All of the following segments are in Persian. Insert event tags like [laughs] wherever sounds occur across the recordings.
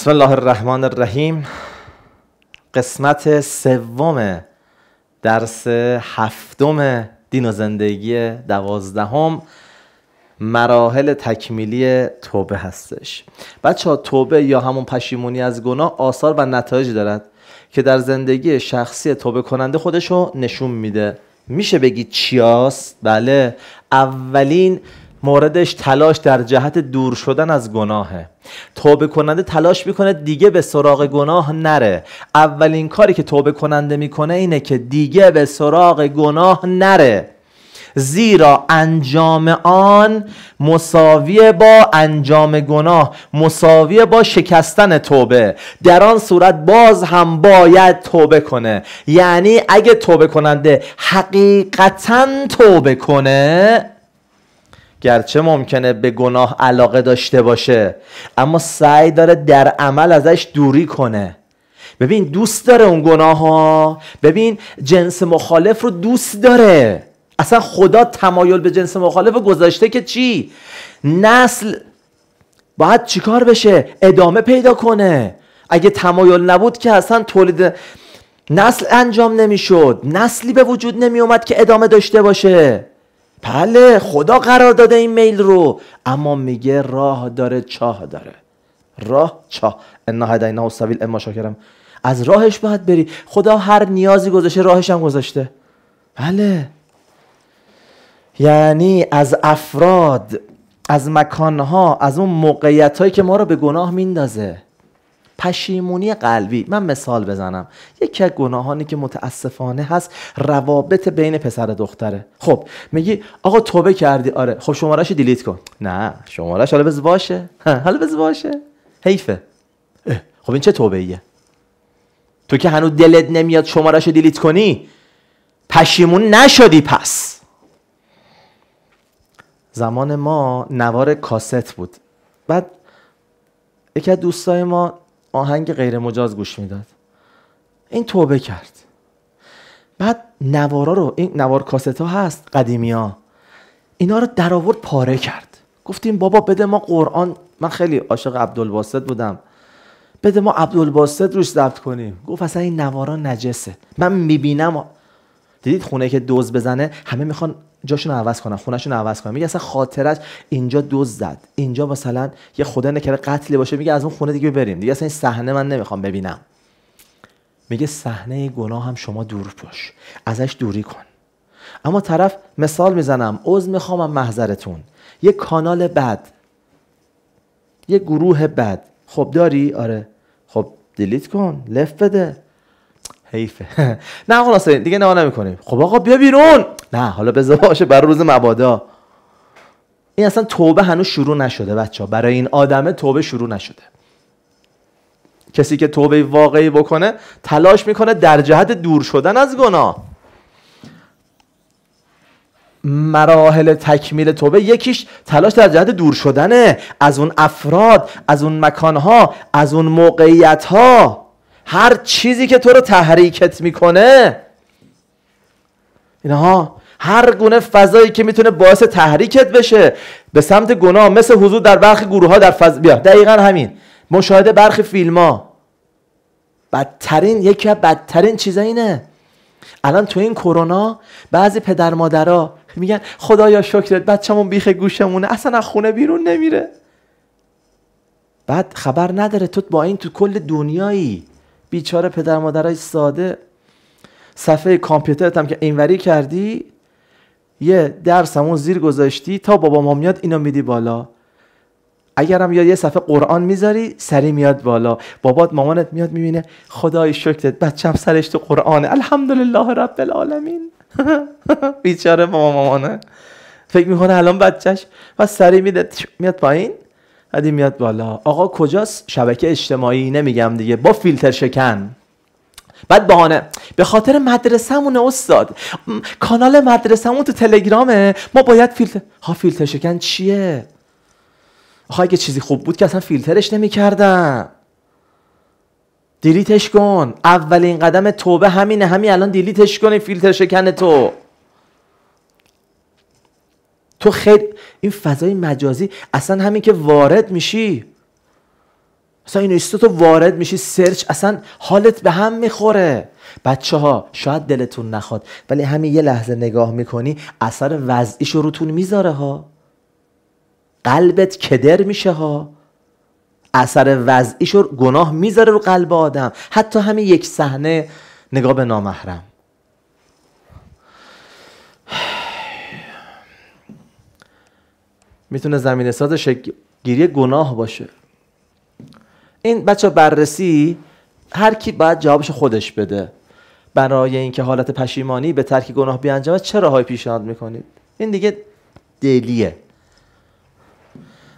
بسم الله الرحمن الرحیم قسمت سوم درس هفتم دین و زندگی دوازدهم مراحل تکمیلی توبه هستش بچه ها توبه یا همون پشیمونی از گناه آثار و نتایج دارد که در زندگی شخصی توبه کننده خودشو نشون میده میشه بگی چیاست؟ بله اولین موردش تلاش در جهت دور شدن از گناهه توبه کننده تلاش میکنه دیگه به سراغ گناه نره اولین کاری که توبه کننده میکنه اینه که دیگه به سراغ گناه نره زیرا انجام آن مساویه با انجام گناه مساویه با شکستن توبه در آن صورت باز هم باید توبه کنه یعنی اگه توبه کننده حقیقتا توبه کنه گرچه ممکنه به گناه علاقه داشته باشه اما سعی داره در عمل ازش دوری کنه ببین دوست داره اون گناه ها ببین جنس مخالف رو دوست داره اصلا خدا تمایل به جنس مخالف رو گذاشته که چی نسل باید چیکار بشه ادامه پیدا کنه اگه تمایل نبود که اصلا تولید نسل انجام نمیشد نسلی به وجود نمی اومد که ادامه داشته باشه بله خدا قرار داده این میل رو اما میگه راه داره چاه داره راه چاه انا اینا و اما شاکرم از راهش باید بری خدا هر نیازی گذاشته راهش هم گذاشته بله یعنی از افراد از مکانها از اون موقعیت هایی که ما رو به گناه میندازه پشیمونی قلبی من مثال بزنم یکی از گناهانی که متاسفانه هست روابط بین پسر و دختره خب میگی آقا توبه کردی آره خب شمارهشو دیلیت کن نه شمارهش حالا بز باشه حالا بز باشه حیفه خب این چه توبه ایه تو که هنوز دلت نمیاد شمارهش دیلیت کنی پشیمون نشدی پس زمان ما نوار کاست بود بعد یکی از دوستای ما آهنگ غیر مجاز گوش میداد این توبه کرد بعد نوارا رو این نوار کاست ها هست قدیمی ها اینا رو در آورد پاره کرد گفتیم بابا بده ما قرآن من خیلی عاشق عبدالباسد بودم بده ما عبدالباسد روش ضبط کنیم گفت اصلا این نوارا نجسه من میبینم دیدید خونه که دوز بزنه همه میخوان جاشون عوض کنن خونشون عوض کنن میگه اصلا خاطرش اینجا دوز زد اینجا مثلا یه خدا نکره قتل باشه میگه از اون خونه دیگه بریم دیگه اصلا این صحنه من نمیخوام ببینم میگه صحنه گناه هم شما دور باش ازش دوری کن اما طرف مثال میزنم عذر میخوام محضرتون یه کانال بد یه گروه بد خب داری آره خب دیلیت کن لفت بده حیفه [laughs] نه خلاصه دیگه نه نمیکنیم خب آقا بیا بیرون نه حالا بذار باشه برای روز مبادا این اصلا توبه هنوز شروع نشده بچه برای این آدمه توبه شروع نشده کسی که توبه واقعی بکنه تلاش میکنه در جهت دور شدن از گناه مراحل تکمیل توبه یکیش تلاش در جهت دور شدنه از اون افراد از اون مکانها از اون موقعیتها هر چیزی که تو رو تحریکت میکنه اینها هر گونه فضایی که میتونه باعث تحریکت بشه به سمت گناه مثل حضور در برخی گروه ها در فض... بیا دقیقا همین مشاهده برخی فیلم ها بدترین یکی از بدترین چیزا اینه الان تو این کرونا بعضی پدر مادرها میگن خدایا شکرت بچه‌مون بیخ گوشمونه اصلا خونه بیرون نمیره بعد خبر نداره تو با این تو کل دنیایی بیچاره پدر مادرای ساده صفحه کامپیوترت هم که اینوری کردی یه همون زیر گذاشتی تا بابا ما میاد اینو میدی بالا اگرم یا یه صفحه قرآن میذاری سری میاد بالا بابات مامانت میاد میبینه خدای شکرت بچم سرش تو قرآنه الحمدلله رب العالمین [laughs] بیچاره بابا مامانه فکر میکنه الان بچهش و سری میده میاد پایین بعدی میاد بالا آقا کجاست شبکه اجتماعی نمیگم دیگه با فیلتر شکن بعد بهانه به خاطر مدرسهمون استاد کانال مدرسهمون تو تلگرامه ما باید فیلتر ها فیلتر شکن چیه آخه اگه چیزی خوب بود که اصلا فیلترش نمیکردم دیلیتش کن اولین قدم توبه همینه همین الان دیلیتش کن فیلتر شکن تو تو خیلی این فضای مجازی اصلا همین که وارد میشی اصلا این تو وارد میشی سرچ اصلا حالت به هم میخوره بچه ها شاید دلتون نخواد ولی همین یه لحظه نگاه میکنی اثر وضعیش رو روتون میذاره ها قلبت کدر میشه ها اثر وضعیش گناه میذاره رو قلب آدم حتی همین یک صحنه نگاه به نامحرم میتونه زمین ساز شکل گیری گناه باشه این بچه بررسی هر کی باید جوابش خودش بده برای اینکه حالت پشیمانی به ترک گناه بیانجامد چه راههایی پیشنهاد میکنید این دیگه دلیه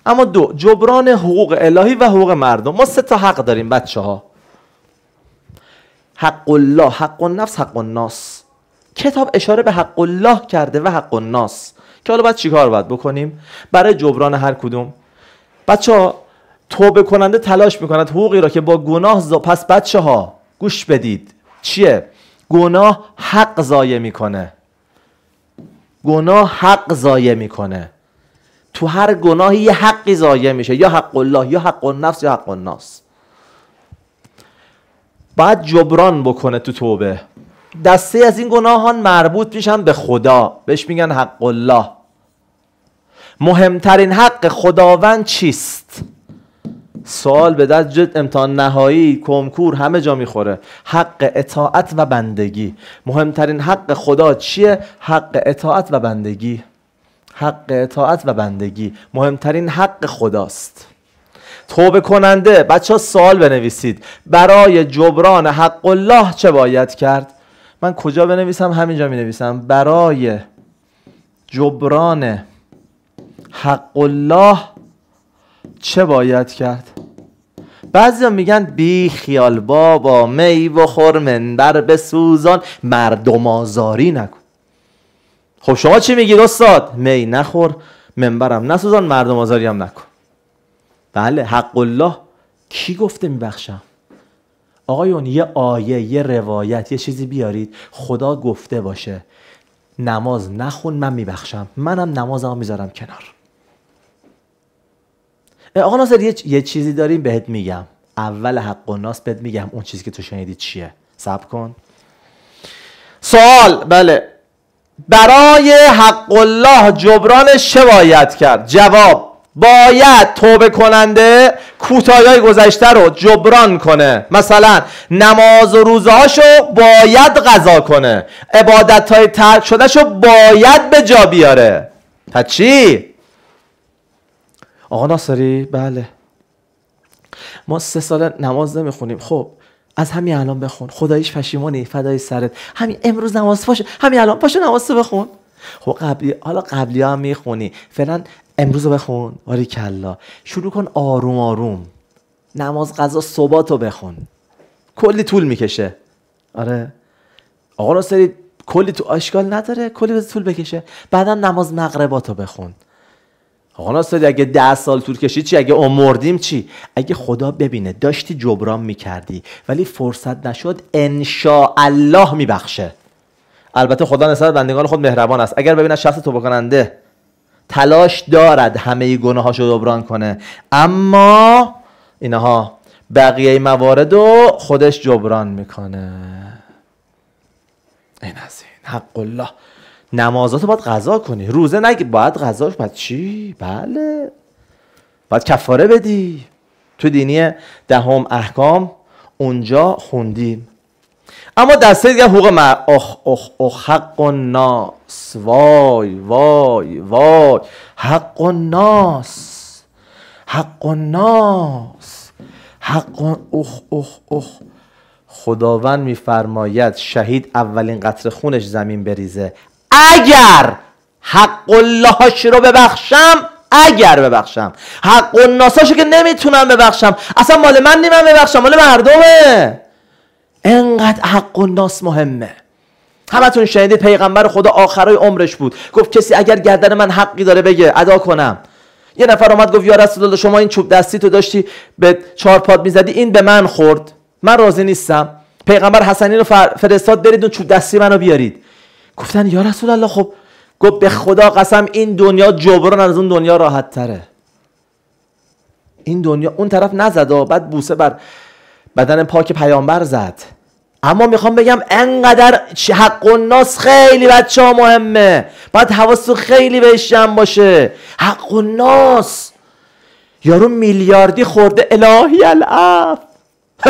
اما دو جبران حقوق الهی و حقوق مردم ما سه تا حق داریم بچه ها حق الله حق النفس حق الناس کتاب اشاره به حق الله کرده و حق الناس که حالا باید چیکار باید بکنیم برای جبران هر کدوم بچه ها توبه کننده تلاش میکند حقوقی را که با گناه زا... پس بچه ها گوش بدید چیه؟ گناه حق ضایع میکنه گناه حق ضایع میکنه تو هر گناهی یه حقی ضایع میشه یا حق الله یا حق النفس یا حق الناس باید جبران بکنه تو توبه دسته از این گناهان مربوط میشن به خدا بهش میگن حق الله مهمترین حق خداوند چیست سال به دست جد امتحان نهایی کمکور همه جا میخوره حق اطاعت و بندگی مهمترین حق خدا چیه حق اطاعت و بندگی حق اطاعت و بندگی مهمترین حق خداست توبه کننده بچه ها سوال بنویسید برای جبران حق الله چه باید کرد من کجا بنویسم همینجا می نویسم برای جبران حق الله چه باید کرد بعضی میگن بی خیال بابا می بخور منبر به سوزان مردم آزاری نکن خب شما چی میگید استاد می نخور منبرم نسوزان مردم آزاری هم نکن بله حق الله کی گفته میبخشم آقایون یه آیه یه روایت یه چیزی بیارید خدا گفته باشه نماز نخون من میبخشم منم نمازم میذارم کنار آقا ناصر یه،, یه چیزی داریم بهت میگم اول حق و ناس بهت میگم اون چیزی که تو شنیدی چیه صبر کن سوال بله برای حق الله جبرانش چه باید کرد جواب باید توبه کننده کوتاهی گذشته رو جبران کنه مثلا نماز و هاشو باید غذا کنه عبادت های ترک شدهشو باید به جا بیاره تا چی؟ آقا ناصری بله ما سه سال نماز نمیخونیم خب از همین الان بخون خداییش پشیمونی فدای سرت همین امروز نماز باشه همین الان باشه نماز تو بخون خب قبلی حالا قبلی هم میخونی فعلا امروز بخون آری کلا شروع کن آروم آروم نماز غذا صبات رو بخون کلی طول میکشه آره آقا ناصری کلی تو اشکال نداره کلی به طول بکشه بعدا نماز مغرباتو بخون آقا اگه ده سال طول کشید چی اگه مردیم چی اگه خدا ببینه داشتی جبران میکردی ولی فرصت نشد انشا الله میبخشه البته خدا نسبت بندگان خود مهربان است اگر ببینه شخص تو بکننده تلاش دارد همه گناهاش رو جبران کنه اما اینها بقیه موارد رو خودش جبران میکنه این از حق الله نمازاتو باید غذا کنی روزه نگی باید غذاش باید چی بله باید کفاره بدی تو دینی دهم احکام اونجا خوندیم اما دسته دیگه حقوق مر... اخ اخ اخ حق و ناس وای وای وای حق و ناس حق و ناس حق اخ اخ اخ خداوند میفرماید شهید اولین قطر خونش زمین بریزه اگر حق اللهاش رو ببخشم اگر ببخشم حق الناساشو که نمیتونم ببخشم اصلا مال من نیم ببخشم مال مردمه انقدر حق الناس مهمه همتون شنیدید پیغمبر خدا آخرای عمرش بود گفت کسی اگر گردن من حقی داره بگه ادا کنم یه نفر اومد گفت یا رسول الله شما این چوب دستی تو داشتی به چهار پاد میزدی این به من خورد من راضی نیستم پیغمبر حسنی رو فرستاد برید اون چوب دستی منو بیارید گفتن یا رسول الله خب گفت به خدا قسم این دنیا جبران از اون دنیا راحت تره این دنیا اون طرف نزد و بعد بوسه بر بدن پاک پیامبر زد اما میخوام بگم انقدر حق و ناس خیلی بچه ها مهمه باید حواستو خیلی بهش جمع باشه حق و ناس یارو میلیاردی خورده الهی الاف [laughs]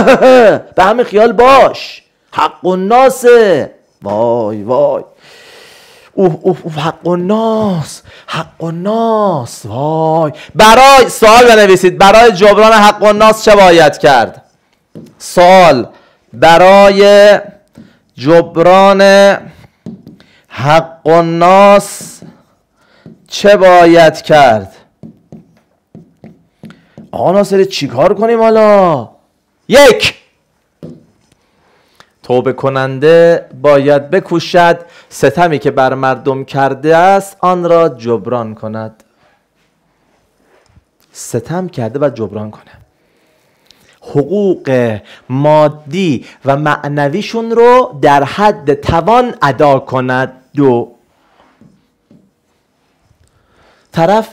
به همه خیال باش حق و ناسه وای وای اوه اوه اوه حق و ناس حق و ناس وای برای سوال بنویسید برای جبران حق و ناس چه باید کرد سوال برای جبران حق و ناس چه باید کرد آقا چی چیکار کنیم حالا یک توبه کننده باید بکوشد ستمی که بر مردم کرده است آن را جبران کند ستم کرده و جبران کنه حقوق مادی و معنویشون رو در حد توان ادا کند دو طرف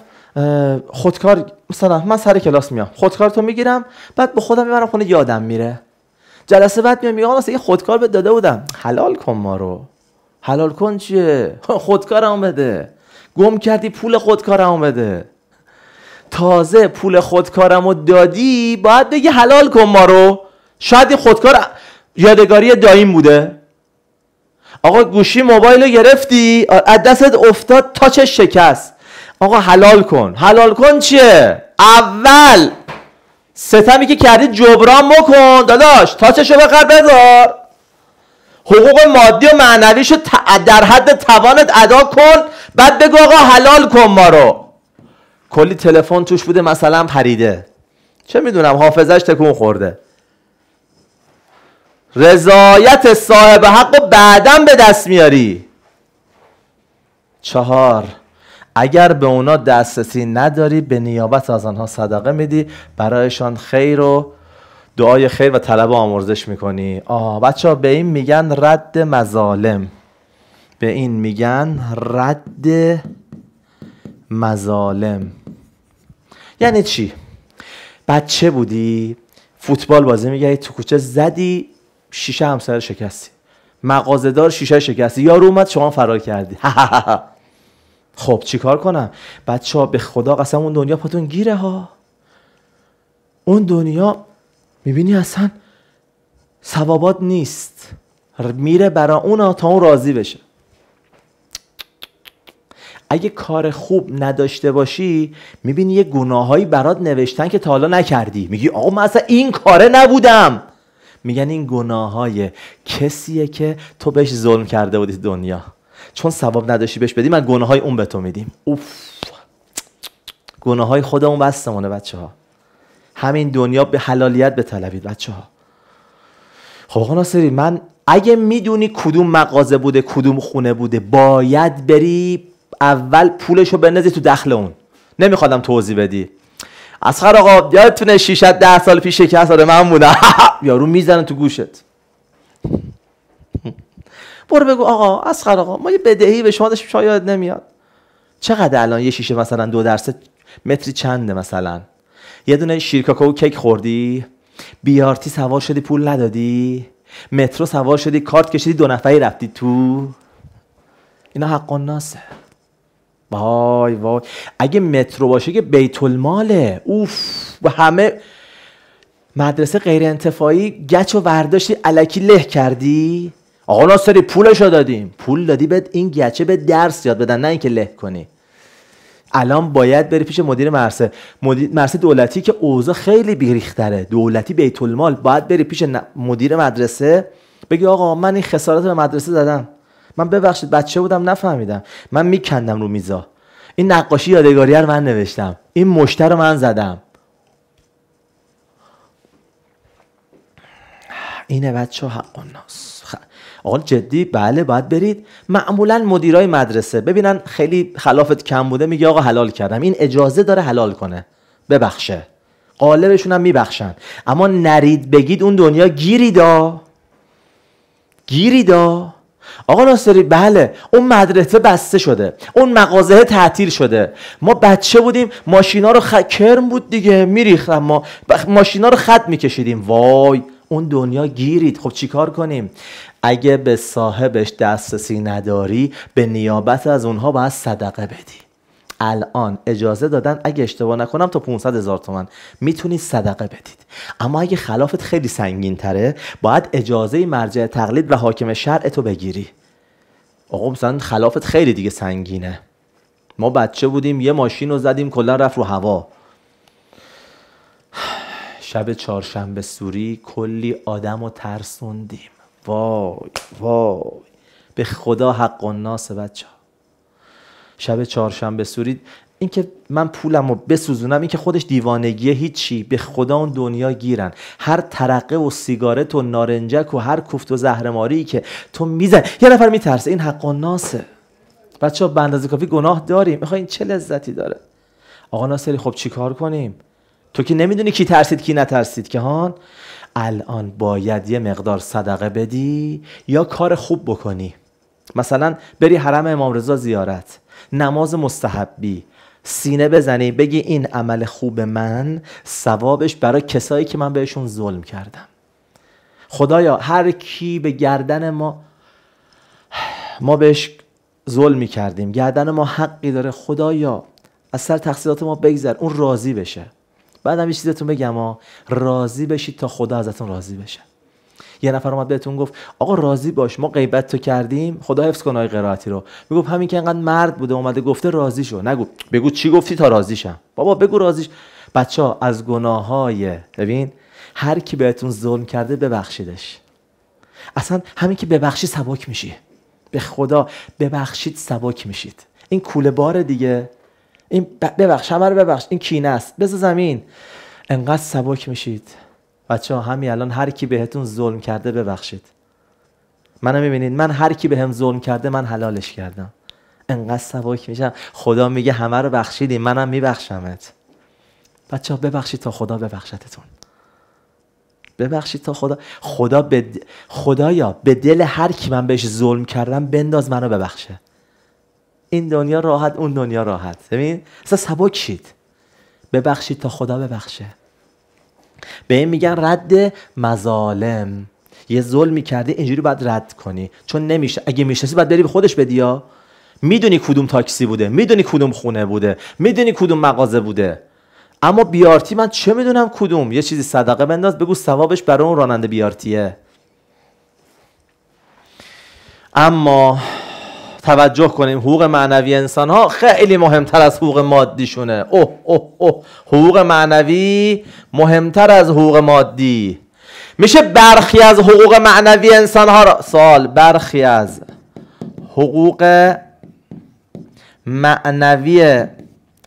خودکار مثلا من سر کلاس میام خودکار تو میگیرم بعد به خودم میبرم خونه یادم میره جلسه بعد میام میگم مثلا یه خودکار به داده بودم حلال کن ما رو حلال کن چیه [laughs] خودکارم بده گم کردی پول خودکارم بده تازه پول خودکارم خودکارمو دادی باید بگی حلال کن ما رو شاید خودکار یادگاری دایم بوده آقا گوشی موبایل رو گرفتی از دستت افتاد تا چه شکست آقا حلال کن حلال کن چیه اول ستمی که کردی جبران مکن داداش تاچشو بقر بذار حقوق مادی و معنویشو در حد توانت ادا کن بعد بگو آقا حلال کن ما رو کلی تلفن توش بوده مثلا پریده چه میدونم حافظش تکون خورده رضایت صاحب حق بعدم بعدا به دست میاری چهار اگر به اونا دسترسی نداری به نیابت از آنها صدقه میدی برایشان خیر و دعای خیر و طلب آمرزش میکنی آه بچه به این میگن رد مظالم به این میگن رد مظالم یعنی چی؟ بچه بودی فوتبال بازی میگه تو کوچه زدی شیشه همسر شکستی مغازدار شیشه شکستی یارو اومد شما فرار کردی [laughs] خب چیکار کنم بچه ها به خدا قسم اون دنیا پاتون گیره ها اون دنیا میبینی اصلا ثوابات نیست میره برا اون تا اون راضی بشه اگه کار خوب نداشته باشی میبینی یه گناهایی برات نوشتن که تا حالا نکردی میگی آقا من اصلا این کاره نبودم میگن این گناه های کسیه که تو بهش ظلم کرده بودی دنیا چون ثواب نداشتی بهش بدی من گناه های اون به تو میدیم اوف گناه های خودمون بستمونه بچه ها همین دنیا به حلالیت به طلبید بچه ها خب آقا ناصری من اگه میدونی کدوم مغازه بوده کدوم خونه بوده باید بری اول پولشو بندازی تو دخل اون نمیخوادم توضیح بدی اسخر آقا یادتونه شیشت ده سال پیش شکست آره من بودم [laughs] یارو میزنه تو گوشت برو بگو آقا اسخر آقا ما یه بدهی به شما داشتیم شاید نمیاد چقدر الان یه شیشه مثلا دو درصد متری چنده مثلا یه دونه و کیک خوردی بیارتی سوار شدی پول ندادی مترو سوار شدی کارت کشیدی دو نفری رفتی تو اینا حق ناسه وای وای اگه مترو باشه که بیت الماله اوف و همه مدرسه غیر انتفاعی گچ و ورداشتی علکی له کردی آقا ناصری پولشو دادیم پول دادی به این گچه به درس یاد بدن نه اینکه له کنی الان باید بری پیش مدیر مرسه مدیر مرسه دولتی که اوضاع خیلی بیریختره دولتی بیت المال باید بری پیش مدیر مدرسه بگی آقا من این خسارت به مدرسه زدم من ببخشید بچه بودم نفهمیدم من میکندم رو میزا این نقاشی یادگاری رو من نوشتم این مشتر رو من زدم اینه بچه حق الناس آقا جدی بله باید برید معمولا مدیرای مدرسه ببینن خیلی خلافت کم بوده میگه آقا حلال کردم این اجازه داره حلال کنه ببخشه قالبشون هم میبخشن اما نرید بگید اون دنیا گیریدا گیریدا آقا ناصری بله اون مدرسه بسته شده اون مغازه تعطیل شده ما بچه بودیم ماشینا رو خ... کرم بود دیگه میریختم ما ماشینا رو خط میکشیدیم وای اون دنیا گیرید خب چیکار کنیم اگه به صاحبش دسترسی نداری به نیابت از اونها باید صدقه بدی الان اجازه دادن اگه اشتباه نکنم تا 500 هزار تومن میتونی صدقه بدید اما اگه خلافت خیلی سنگین تره باید اجازه مرجع تقلید و حاکم شرع تو بگیری آقا مثلا خلافت خیلی دیگه سنگینه ما بچه بودیم یه ماشین رو زدیم کلا رفت رو هوا [sighs] شب چهارشنبه سوری کلی آدم رو ترسوندیم وای وای به خدا حق و ناس بچه ها شب چهارشنبه سوری که من پولم رو بسوزونم که خودش دیوانگیه هیچی به خدا اون دنیا گیرن هر ترقه و سیگارت و نارنجک و هر کوفت و زهرماری که تو میزن یه نفر میترسه این حق و ناسه بچه ها به کافی گناه داریم این چه لذتی داره آقا ناصری خب چیکار کنیم تو که نمیدونی کی ترسید کی نترسید که هان الان باید یه مقدار صدقه بدی یا کار خوب بکنی مثلا بری حرم امام رضا زیارت نماز مستحبی سینه بزنی بگی این عمل خوب من ثوابش برای کسایی که من بهشون ظلم کردم خدایا هر کی به گردن ما ما بهش ظلمی کردیم گردن ما حقی داره خدایا از سر تقصیرات ما بگذر اون راضی بشه بعد یه چیزتون بگم ها راضی بشید تا خدا ازتون راضی بشه یه نفر اومد بهتون گفت آقا راضی باش ما غیبت تو کردیم خدا حفظ کنه قرائتی رو میگفت همین که انقدر مرد بوده اومده گفته راضی شو نگو بگو چی گفتی تا راضی شم بابا بگو راضیش بچه ها از گناه های ببین هر کی بهتون ظلم کرده ببخشیدش اصلا همین که ببخشی سبک میشی به خدا ببخشید سبک میشید این کوله بار دیگه این ببخش همه رو ببخش این کینه است بز زمین انقدر سبک میشید بچه ها همین الان هر کی بهتون ظلم کرده ببخشید منو میبینید من هر کی بهم به ظلم کرده من حلالش کردم انقدر سبک میشم خدا میگه همه رو بخشیدی منم میبخشمت بچه ها ببخشید تا خدا ببخشتتون ببخشید تا خدا خدا به خدایا به دل هر کی من بهش ظلم کردم بنداز منو ببخشه این دنیا راحت اون دنیا راحت ببین اصلا شید ببخشید تا خدا ببخشه به این میگن رد مظالم یه ظلمی کردی اینجوری باید رد کنی چون نمیشه اگه میشناسی باید بری به خودش بدی میدونی کدوم تاکسی بوده میدونی کدوم خونه بوده میدونی کدوم مغازه بوده اما بیارتی من چه میدونم کدوم یه چیزی صدقه بنداز بگو ثوابش برای اون راننده بیارتیه اما توجه کنیم حقوق معنوی انسان ها خیلی مهمتر از حقوق مادیشونه اوه اوه اوه حقوق معنوی مهمتر از حقوق مادی میشه برخی از حقوق معنوی انسان ها را سال برخی از حقوق معنوی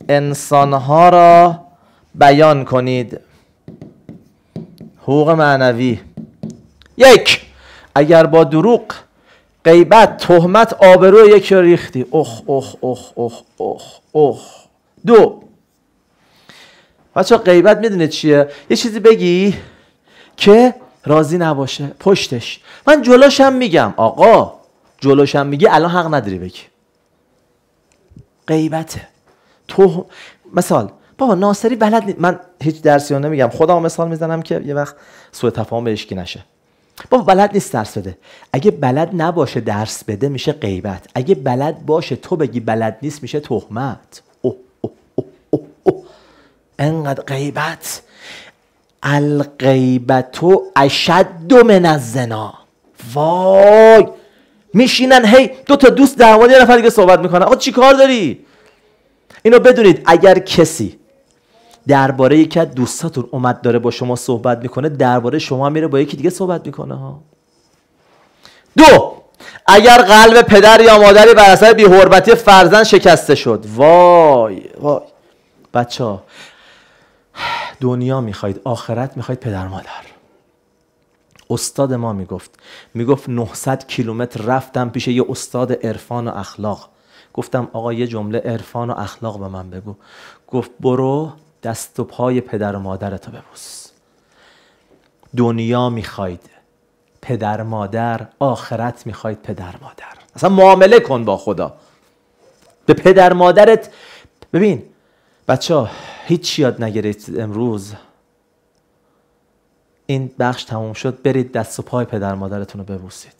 انسان ها را بیان کنید حقوق معنوی یک اگر با دروغ غیبت تهمت آبرو یکی ریختی اخ اخ اخ اخ اخ اخ دو بچه غیبت میدونه چیه یه چیزی بگی که راضی نباشه پشتش من جلوشم میگم آقا جلوشم میگی الان حق نداری بگی غیبته تو مثال بابا ناصری بلد نی... من هیچ درسی رو نمیگم خدا مثال میزنم که یه وقت سوء تفاهم بهش نشه بابا بلد نیست درس بده اگه بلد نباشه درس بده میشه غیبت اگه بلد باشه تو بگی بلد نیست میشه تهمت اوه اوه انقدر غیبت الغیبت و اشد من الزنا وای میشینن هی دو تا دوست در یه نفر دیگه صحبت میکنن آقا چیکار داری اینو بدونید اگر کسی درباره یکی از دوستاتون اومد داره با شما صحبت میکنه درباره شما میره با یکی دیگه صحبت میکنه ها دو اگر قلب پدر یا مادری بر اثر بی‌حرمتی فرزند شکسته شد وای وای بچه ها دنیا میخواید آخرت میخواید پدر مادر استاد ما میگفت میگفت 900 کیلومتر رفتم پیش یه استاد عرفان و اخلاق گفتم آقا یه جمله عرفان و اخلاق به من بگو گفت برو دست و پای پدر و مادرتو ببوس دنیا میخواید پدر مادر آخرت میخواید پدر مادر اصلا معامله کن با خدا به پدر مادرت ببین بچه ها هیچ یاد نگیرید امروز این بخش تموم شد برید دست و پای پدر مادرتون رو ببوسید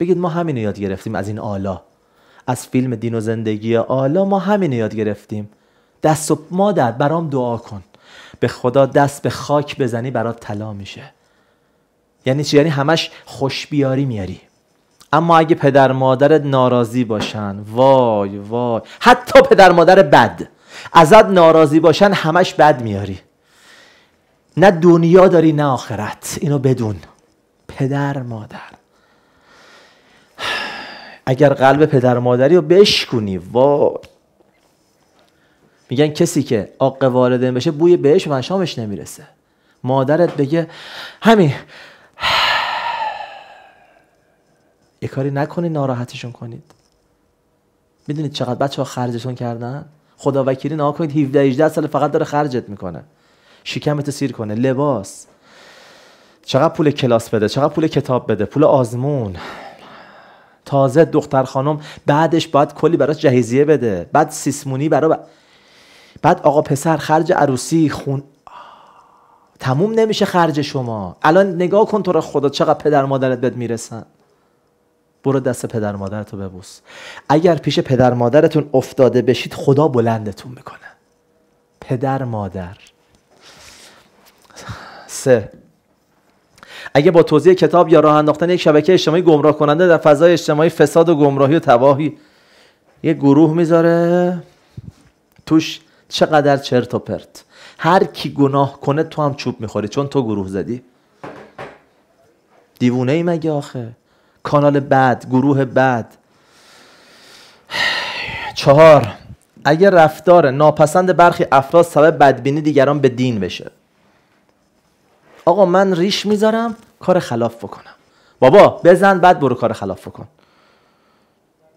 بگید ما همین یاد گرفتیم از این آلا از فیلم دین و زندگی آلا ما همین یاد گرفتیم دست و مادر برام دعا کن به خدا دست به خاک بزنی برات طلا میشه یعنی چی یعنی همش خوش بیاری میاری اما اگه پدر مادر ناراضی باشن وای وای حتی پدر مادر بد ازت ناراضی باشن همش بد میاری نه دنیا داری نه آخرت اینو بدون پدر مادر اگر قلب پدر مادری رو بشکونی وای میگن کسی که آق والدین بشه بوی بهش و شامش نمیرسه مادرت بگه همین یه کاری نکنید ناراحتشون کنید میدونید چقدر بچه ها خرجشون کردن خدا وکیلی نها کنید 17 18 سال فقط داره خرجت میکنه شکمت سیر کنه لباس چقدر پول کلاس بده چقدر پول کتاب بده پول آزمون تازه دختر خانم بعدش باید کلی براش جهیزیه بده بعد سیسمونی برای بعد آقا پسر خرج عروسی خون تموم نمیشه خرج شما الان نگاه کن تو را خدا چقدر پدر مادرت بد میرسن برو دست پدر مادرت رو ببوس اگر پیش پدر مادرتون افتاده بشید خدا بلندتون میکنه پدر مادر سه اگه با توضیح کتاب یا راه انداختن یک شبکه اجتماعی گمراه کننده در فضای اجتماعی فساد و گمراهی و تباهی یه گروه میذاره توش چقدر چرت و پرت هر کی گناه کنه تو هم چوب میخوری چون تو گروه زدی دیوونه ای مگه آخه کانال بد گروه بعد. چهار اگر رفتار ناپسند برخی افراد سبب بدبینی دیگران به دین بشه آقا من ریش میذارم کار خلاف بکنم بابا بزن بعد برو کار خلاف بکن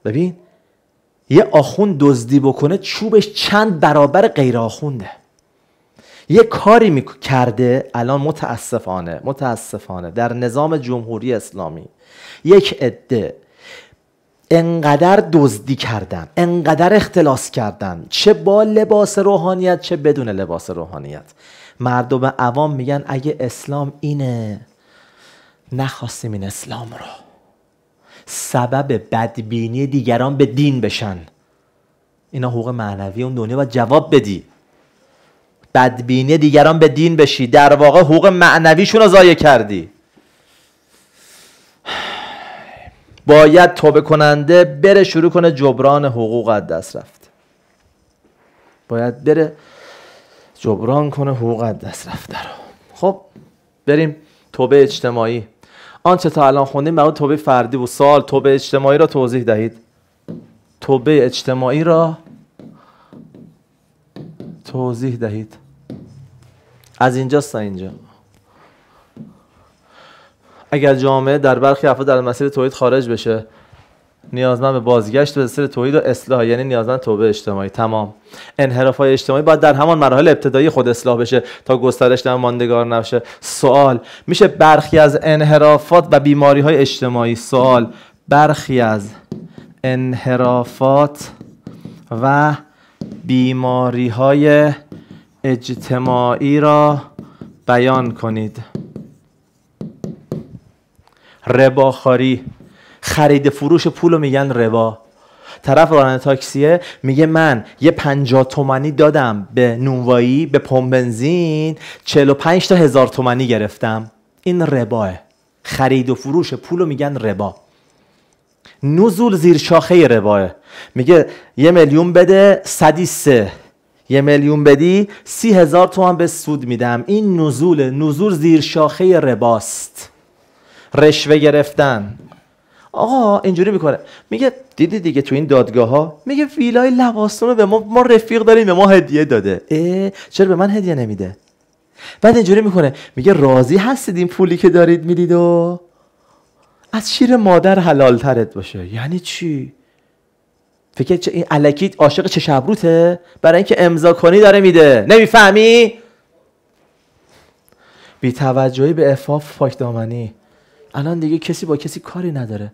ببین یه آخون دزدی بکنه چوبش چند برابر غیر آخونده یه کاری می کرده الان متاسفانه متاسفانه در نظام جمهوری اسلامی یک عده انقدر دزدی کردن انقدر اختلاس کردن چه با لباس روحانیت چه بدون لباس روحانیت مردم عوام میگن اگه اسلام اینه نخواستیم این اسلام رو سبب بدبینی دیگران به دین بشن اینا حقوق معنوی اون دنیا باید جواب بدی بدبینی دیگران به دین بشی در واقع حقوق معنویشون رو ضایع کردی باید توبه کننده بره شروع کنه جبران حقوق از دست رفت باید بره جبران کنه حقوق از دست رفته رو خب بریم توبه اجتماعی آنچه تا الان خوندیم برای توبه فردی و سال توبه اجتماعی را توضیح دهید توبه اجتماعی را توضیح دهید از اینجا تا اینجا اگر جامعه در برخی افراد در مسیر توحید خارج بشه نیازمند به بازگشت به سر توحید و اصلاح یعنی نیازمند توبه اجتماعی تمام انحراف های اجتماعی باید در همان مراحل ابتدایی خود اصلاح بشه تا گسترش در ماندگار نشه سوال میشه برخی از انحرافات و بیماری های اجتماعی سوال برخی از انحرافات و بیماری های اجتماعی را بیان کنید رباخاری خرید فروش پول رو میگن ربا طرف راننده تاکسیه میگه من یه پنجا تومنی دادم به نونوایی به پمپ بنزین 45 تا هزار تومنی گرفتم این رباه خرید و فروش پول رو میگن ربا نزول زیر شاخه رباه میگه یه میلیون بده صدی سه یه میلیون بدی سی هزار تومن به سود میدم این نزول نزول زیر شاخه رباست رشوه گرفتن آقا اینجوری میکنه میگه دیدی دیگه تو این دادگاه ها میگه ویلای لواستون رو به ما ما رفیق داریم به ما هدیه داده اه چرا به من هدیه نمیده بعد اینجوری میکنه میگه راضی هستید این پولی که دارید میدید و از شیر مادر حلال ترت باشه یعنی چی فکر چه این الکی عاشق چه برای اینکه امضا کنی داره میده نمیفهمی بی توجهی به افاف پاک الان دیگه کسی با کسی کاری نداره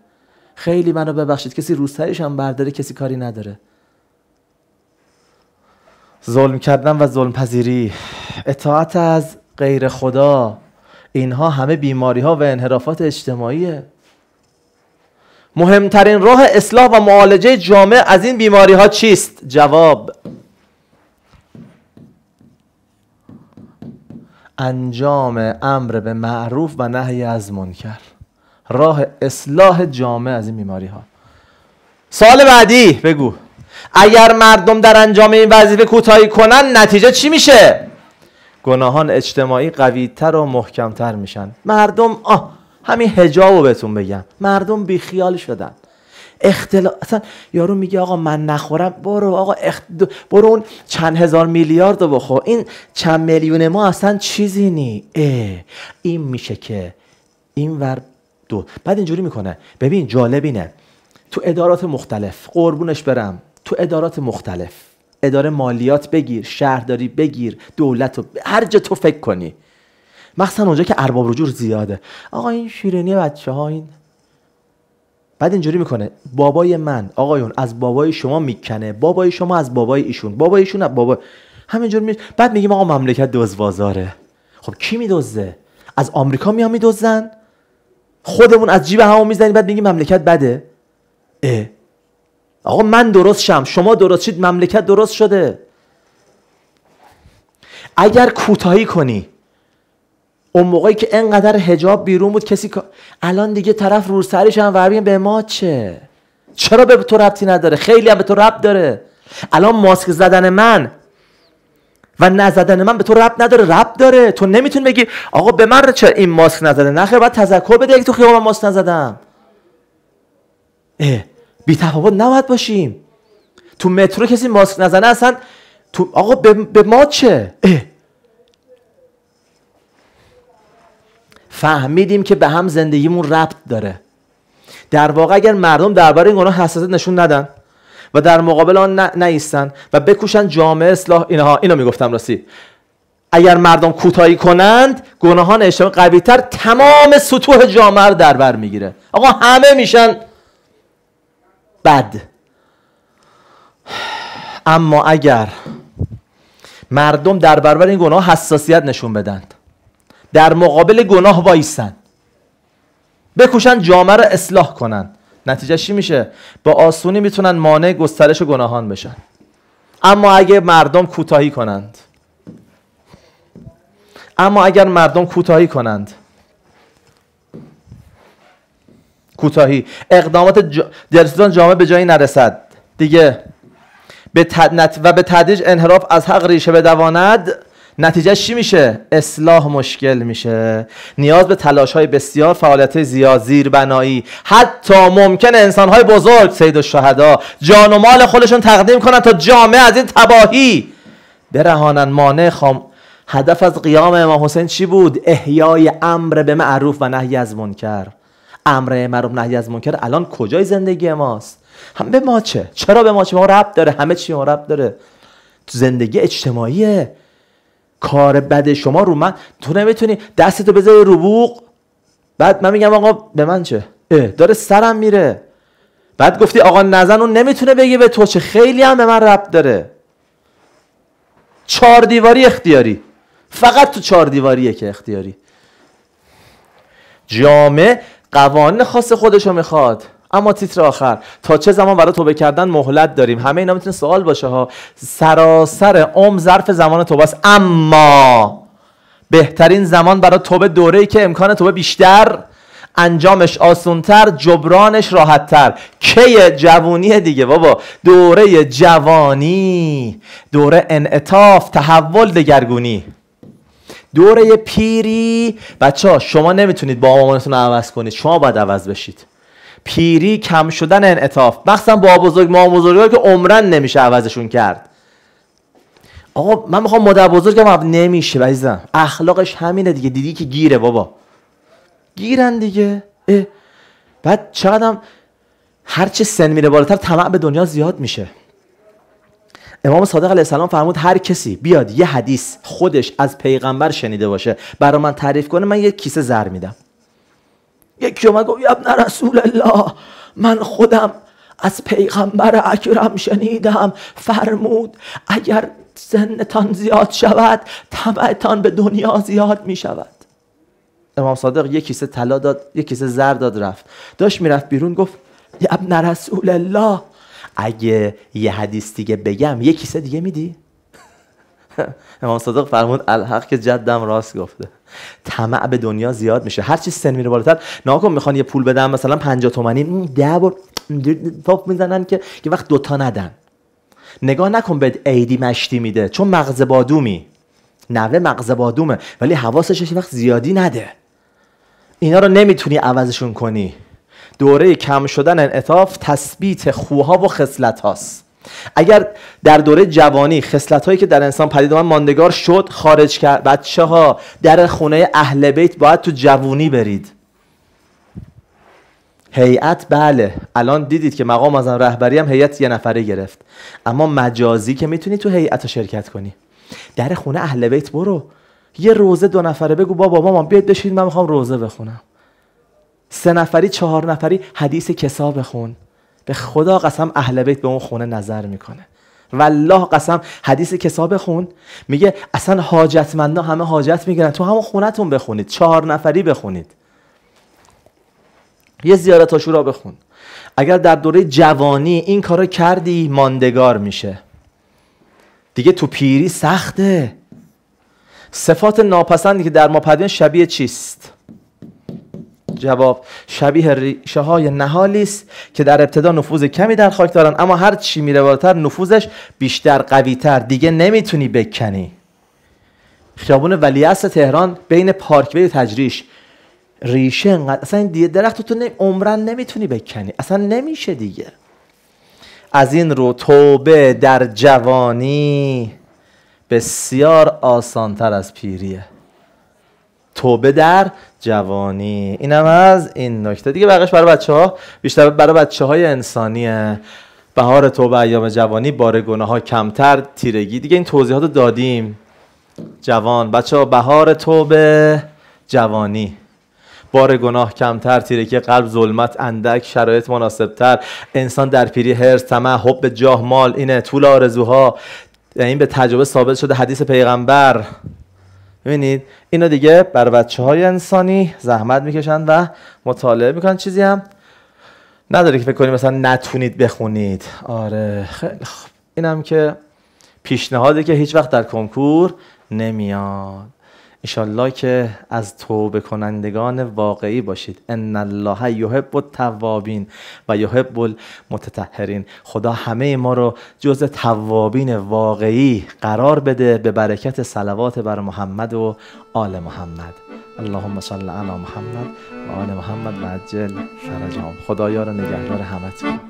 خیلی منو ببخشید کسی روسریش هم برداره کسی کاری نداره ظلم کردن و ظلم پذیری اطاعت از غیر خدا اینها همه بیماری ها و انحرافات اجتماعیه مهمترین راه اصلاح و معالجه جامعه از این بیماری ها چیست؟ جواب انجام امر به معروف و نهی از منکر راه اصلاح جامعه از این بیماری ها سال بعدی بگو اگر مردم در انجام این وظیفه کوتاهی کنن نتیجه چی میشه گناهان اجتماعی قویتر و محکمتر میشن مردم آه همین رو بهتون بگم مردم بیخیال شدن اختلا... اصلا یارو میگه آقا من نخورم برو آقا برو اون چند هزار میلیارد رو بخور این چند میلیون ما اصلا چیزی نی این میشه که این ور بعد اینجوری میکنه ببین جالب اینه تو ادارات مختلف قربونش برم تو ادارات مختلف اداره مالیات بگیر شهرداری بگیر دولت رو هر جا تو فکر کنی مخصوصا اونجا که ارباب رجوع زیاده آقا این شیرینی بچه ها این بعد اینجوری میکنه بابای من آقایون از بابای شما میکنه بابای شما از بابای ایشون بابای ایشون از بابا همینجور می... بعد میگیم آقا مملکت دزبازاره خب کی میدوزه از آمریکا میان خودمون از جیب همون میزنیم بعد میگیم مملکت بده اه. آقا من درست شم شما درست شید مملکت درست شده اگر کوتاهی کنی اون موقعی که انقدر هجاب بیرون بود کسی الان دیگه طرف رو سرش هم ور به ما چه چرا به تو ربطی نداره خیلی هم به تو ربط داره الان ماسک زدن من و نزدن من به تو رب نداره رب داره تو نمیتون بگی آقا به من چرا این ماسک نزده نخیر باید تذکر بده اگه تو من ماسک نزدم اه بی تفاوت نباید باشیم تو مترو کسی ماسک نزنه اصلا تو آقا به, به ما چه فهمیدیم که به هم زندگیمون ربط داره در واقع اگر مردم درباره این گناه حساسیت نشون ندن و در مقابل آن نیستن و بکوشن جامعه اصلاح اینها اینو میگفتم راستی اگر مردم کوتاهی کنند گناهان اجتماعی قویتر تمام سطوح جامعه رو در بر میگیره آقا همه میشن بد اما اگر مردم در برابر این گناه حساسیت نشون بدند در مقابل گناه وایستن بکوشن جامعه را اصلاح کنند نتیجه چی میشه با آسونی میتونن مانع گسترش و گناهان بشن اما اگه مردم کوتاهی کنند اما اگر مردم کوتاهی کنند کوتاهی اقدامات جا... جامعه به جایی نرسد دیگه به و به تدریج انحراف از حق ریشه بدواند نتیجه چی میشه اصلاح مشکل میشه نیاز به تلاش های بسیار فعالیت زیاد زیر بنایی حتی ممکن انسان های بزرگ سید و شهدا جان و مال خودشون تقدیم کنن تا جامعه از این تباهی برهانن مانع خام هدف از قیام امام حسین چی بود احیای امر به معروف و نهی از منکر امر معروف نهی از منکر الان کجای زندگی ماست هم به ما چه چرا به ما چه ما رب داره همه چی ما رب داره تو زندگی اجتماعیه کار بد شما رو من تو نمیتونی دستتو بذاری رو بوق بعد من میگم آقا به من چه اه داره سرم میره بعد گفتی آقا نزن اون نمیتونه بگه به تو چه خیلی هم به من ربط داره چهار دیواری اختیاری فقط تو چهار دیواریه که اختیاری جامعه قوانین خاص خودشو میخواد اما تیتر آخر تا چه زمان برای توبه کردن مهلت داریم همه اینا میتونه سوال باشه ها سراسر عمر ظرف زمان توبه است اما بهترین زمان برای توبه دوره ای که امکان توبه بیشتر انجامش آسونتر جبرانش راحتتر کی جوونی دیگه بابا دوره جوانی دوره انعطاف تحول دگرگونی دوره پیری بچه ها شما نمیتونید با مامانتون عوض کنید شما باید عوض بشید پیری کم شدن انعطاف مخصوصا با بزرگ ما بزرگ که عمرن نمیشه عوضشون کرد آقا من میخوام مادر بزرگم نمیشه عزیزم اخلاقش همینه دیگه دیدی که گیره بابا گیرن دیگه اه. بعد چقدر هر چه سن میره بالاتر طمع به دنیا زیاد میشه امام صادق علیه السلام فرمود هر کسی بیاد یه حدیث خودش از پیغمبر شنیده باشه برا من تعریف کنه من یه کیسه زر میدم یکی اومد گفت ابن رسول الله من خودم از پیغمبر اکرم شنیدم فرمود اگر سنتان زیاد شود طمعتان به دنیا زیاد می شود امام صادق یک کیسه طلا داد یک کیسه زر داد رفت داشت میرفت بیرون گفت ابن رسول الله اگه یه حدیث دیگه بگم یک کیسه دیگه میدی [laughs] امام صادق فرمود الحق که جدم راست گفته طمع به دنیا زیاد میشه هر چی سن میره بالاتر ناگهان میخوان یه پول بدن مثلا 50 تومانی ده بار میزنن که یه وقت دوتا ندن نگاه نکن به ایدی مشتی میده چون مغز بادومی نوه مغز بادومه ولی حواسش یه وقت زیادی نده اینا رو نمیتونی عوضشون کنی دوره کم شدن انعطاف تثبیت خوها و خصلت هاست اگر در دوره جوانی خصلت هایی که در انسان پدید آمد ماندگار شد خارج کرد بچه ها در خونه اهل بیت باید تو جوونی برید هیئت بله الان دیدید که مقام از رهبری هم هیئت یه نفره گرفت اما مجازی که میتونی تو هیئت شرکت کنی در خونه اهل بیت برو یه روزه دو نفره بگو بابا مامان بیاد بشین من میخوام روزه بخونم سه نفری چهار نفری حدیث کسا بخون به خدا قسم اهل بیت به اون خونه نظر میکنه والله قسم حدیث کسا بخون میگه اصلا حاجتمندا همه حاجت میگیرن تو همون خونتون بخونید چهار نفری بخونید یه زیارت آشورا بخون اگر در دوره جوانی این کارو کردی ماندگار میشه دیگه تو پیری سخته صفات ناپسندی که در ما پدوین شبیه چیست جواب شبیه ریشه های نهالی است که در ابتدا نفوذ کمی در خاک دارن اما هر چی میره بالاتر نفوذش بیشتر قوی تر دیگه نمیتونی بکنی خیابون ولیعصر تهران بین پارکوی تجریش ریشه انقدر اصلا دیگه درخت تو عمرن نمیتونی بکنی اصلا نمیشه دیگه از این رو توبه در جوانی بسیار آسانتر از پیریه توبه در جوانی اینم از این نکته دیگه بقیش برای بچه ها بیشتر برای بچه های انسانیه بهار تو به ایام جوانی بار گناه ها کمتر تیرگی دیگه این توضیحات دادیم جوان بچه ها بهار تو به جوانی بار گناه کمتر تیرگی قلب ظلمت اندک شرایط مناسبتر انسان در پیری هرس تمه، حب جاه مال اینه طول آرزوها این به تجربه ثابت شده حدیث پیغمبر ببینید اینا دیگه بر بچه های انسانی زحمت میکشند و مطالعه میکنن چیزی هم نداره که فکر کنید مثلا نتونید بخونید آره خیلی اینم که پیشنهاده که هیچ وقت در کنکور نمیاد انشالله که از توبه کنندگان واقعی باشید ان الله یحب التوابین و یحب المتطهرین خدا همه ما رو جز توابین واقعی قرار بده به برکت صلوات بر محمد و آل محمد اللهم صل علی محمد و آل محمد و عجل فرجهم خدایا رو نگهدار همتون